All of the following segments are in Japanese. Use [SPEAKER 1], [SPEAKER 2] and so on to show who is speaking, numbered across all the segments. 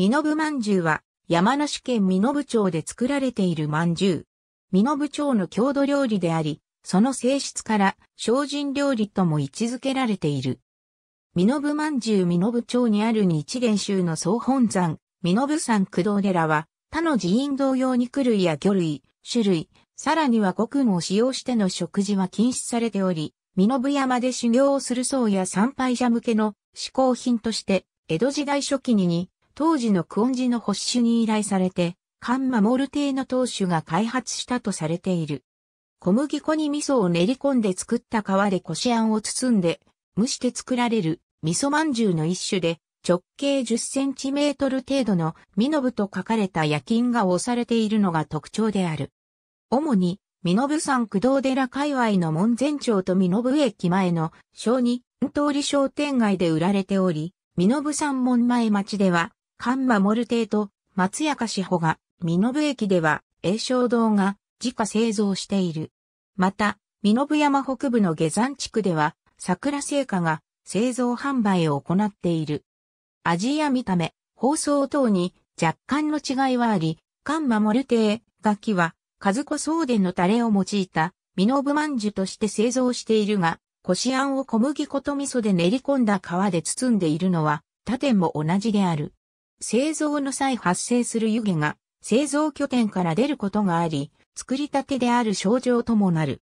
[SPEAKER 1] 身延まんじゅうは、山梨県身延町で作られているまんじゅう。身延町の郷土料理であり、その性質から精進料理とも位置づけられている。身延まんじゅう身延町にある日蓮宗の総本山、身延山駆動寺は、他の寺院同様肉類や魚類、種類、さらには五君を使用しての食事は禁止されており、身延山で修行をする僧や参拝者向けの嗜好品として、江戸時代初期に当時のクオンジの保守に依頼されて、カンマルテイの当主が開発したとされている。小麦粉に味噌を練り込んで作った皮でこしあんを包んで、蒸して作られる味噌まんじゅうの一種で、直径10センチメートル程度のミノブと書かれた夜勤が押されているのが特徴である。主に、ミノブ山駆動寺界隈の門前町とミノブ駅前の小二通り商店街で売られており、ミノブ山門前町ではカンマルテイと松屋志保が、身延駅では、栄翔堂が自家製造している。また、身延山北部の下山地区では、桜製菓が製造販売を行っている。味や見た目、包装等に若干の違いはあり、カンマルテイ、楽器は、和子送電のタレを用いた、身延饅頭として製造しているが、こしあんを小麦粉と味噌で練り込んだ皮で包んでいるのは、他店も同じである。製造の際発生する湯気が製造拠点から出ることがあり、作りたてである症状ともなる。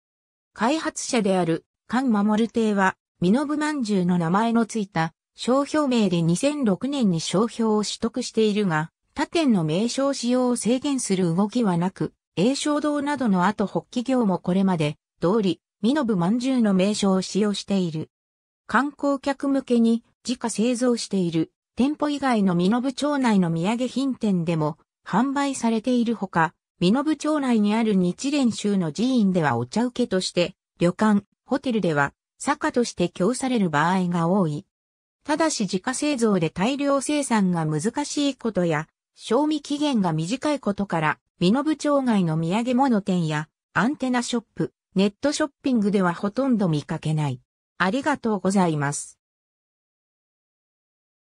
[SPEAKER 1] 開発者である菅守邸は、身延饅頭の名前のついた商標名で2006年に商標を取得しているが、他店の名称使用を制限する動きはなく、栄翔堂などの後北企業もこれまで、通り、身延饅頭の名称を使用している。観光客向けに自家製造している店舗以外の身延町内の土産品店でも販売されているほか、身延町内にある日蓮宗の寺院ではお茶受けとして、旅館、ホテルでは、坂として供される場合が多い。ただし自家製造で大量生産が難しいことや、賞味期限が短いことから、身延町外の土産物店や、アンテナショップ、ネットショッピングではほとんど見かけない。ありがとうございます。